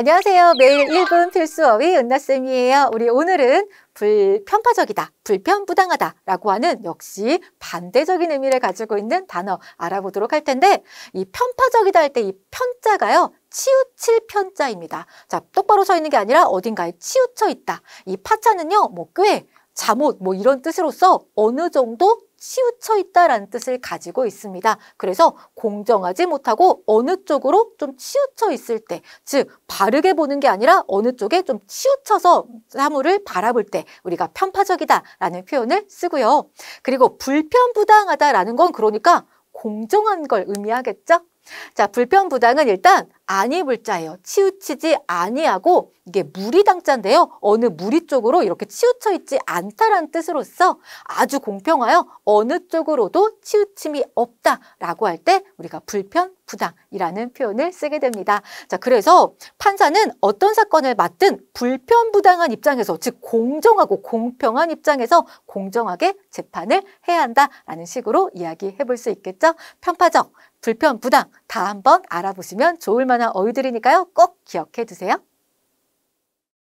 안녕하세요. 매일 1분 필수어휘 은나쌤이에요. 우리 오늘은 불편파적이다, 불편부당하다 라고 하는 역시 반대적인 의미를 가지고 있는 단어 알아보도록 할 텐데 이 편파적이다 할 때 이 편자가요. 치우칠 편자입니다. 자, 똑바로 서 있는 게 아니라 어딘가에 치우쳐 있다. 이파차는요뭐 꽤, 잠옷 뭐 이런 뜻으로써 어느 정도 치우쳐 있다라는 뜻을 가지고 있습니다. 그래서 공정하지 못하고 어느 쪽으로 좀 치우쳐 있을 때, 즉 바르게 보는 게 아니라 어느 쪽에 좀 치우쳐서 사물을 바라볼 때 우리가 편파적이다라는 표현을 쓰고요. 그리고 불편부당하다라는 건 그러니까 공정한 걸 의미하겠죠? 자, 불편부당은 일단 안이불자예요. 치우치지 아니하고 이게 무리당자인데요. 어느 무리 쪽으로 이렇게 치우쳐 있지 않다라는 뜻으로써 아주 공평하여 어느 쪽으로도 치우침이 없다라고 할 때 우리가 불편 부당이라는 표현을 쓰게 됩니다. 자, 그래서 판사는 어떤 사건을 맡든 불편부당한 입장에서 즉 공정하고 공평한 입장에서 공정하게 재판을 해야 한다라는 식으로 이야기해 볼 수 있겠죠. 편파적, 불편부당 다 한번 알아보시면 좋을 만 얼마나 어휘들이니까요. 꼭 기억해 두세요.